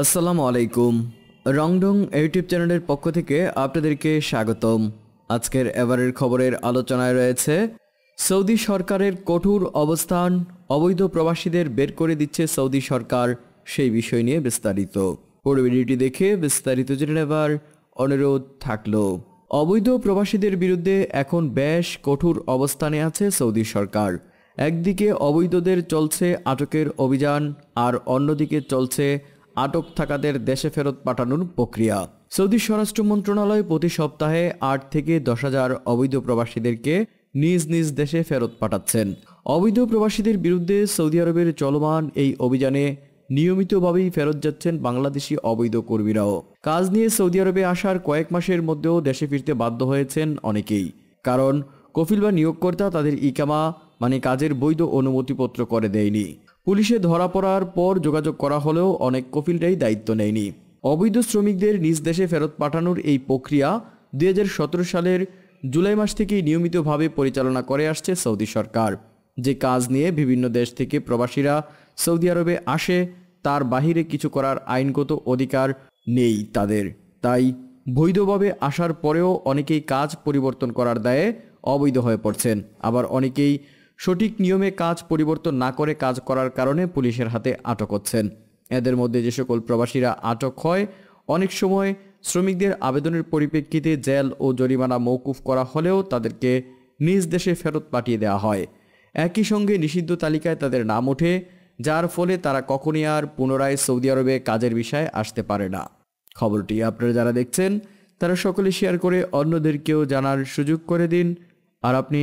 আসসালামু আলাইকুম রংডং ইউটিউব চ্যানেলের পক্ষ থেকে আপনাদেরকে স্বাগতম আজকের এবারের খবরের আলোচনায় রয়েছে সৌদি সরকারের কঠোর অবস্থান অবৈধ প্রবাসীদের বের করে দিচ্ছে সৌদি সরকার সেই বিষয় নিয়ে বিস্তারিত পুরো ভিডিওটি দেখে বিস্তারিত জেনে নেবার অনুরোধ থাকল অবৈধ প্রবাসীদের বিরুদ্ধে এখন বেশ কঠোর অবস্থানে আছে সৌদি সরকার একদিকে অবৈধদের চলছে আটকের অভিযান আর অন্যদিকে চলছে আটক থাকাদের দেশে ফেরত পাঠানোর প্রক্রিয়া সৌদি স্বরাষ্ট্র মন্ত্রণালয় প্রতি সপ্তাহে আট থেকে দশ হাজার অবৈধ প্রবাসীদেরকে নিজ নিজ দেশে ফেরত পাঠাচ্ছেন অবৈধ প্রবাসীদের বিরুদ্ধে সৌদি আরবের চলমান এই অভিযানে নিয়মিতভাবেই ফেরত যাচ্ছেন বাংলাদেশি অবৈধ কর্মীরাও কাজ নিয়ে সৌদি আরবে আসার কয়েক মাসের মধ্যেও দেশে ফিরতে বাধ্য হয়েছেন অনেকেই কারণ কফিল বা নিয়োগকর্তা তাদের ইকামা মানে কাজের বৈধ অনুমতিপত্র করে দেয়নি পুলিশে ধরা পড়ার পর যোগাযোগ করা হলেও অনেক কফিলরাই দায়িত্ব নেয়নি অবৈধ শ্রমিকদের নিজ দেশে ফেরত পাঠানোর এই প্রক্রিয়া দুই সালের জুলাই মাস থেকেই নিয়মিতভাবে পরিচালনা করে আসছে সৌদি সরকার যে কাজ নিয়ে বিভিন্ন দেশ থেকে প্রবাসীরা সৌদি আরবে আসে তার বাহিরে কিছু করার আইনগত অধিকার নেই তাদের তাই বৈধভাবে আসার পরেও অনেকেই কাজ পরিবর্তন করার দায়ে অবৈধ হয়ে পড়ছেন আবার অনেকেই সঠিক নিয়মে কাজ পরিবর্তন না করে কাজ করার কারণে পুলিশের হাতে আটক হচ্ছেন এদের মধ্যে যে সকল প্রবাসীরা আটক হয় অনেক সময় শ্রমিকদের আবেদনের পরিপ্রেক্ষিতে জেল ও জরিমানা মৌকুফ করা হলেও তাদেরকে নিজ দেশে ফেরত পাঠিয়ে দেওয়া হয় একই সঙ্গে নিষিদ্ধ তালিকায় তাদের নাম ওঠে যার ফলে তারা কখনই আর পুনরায় সৌদি আরবে কাজের বিষয়ে আসতে পারে না খবরটি আপনারা যারা দেখছেন তারা সকলে শেয়ার করে অন্যদেরকেও জানার সুযোগ করে দিন আর আপনি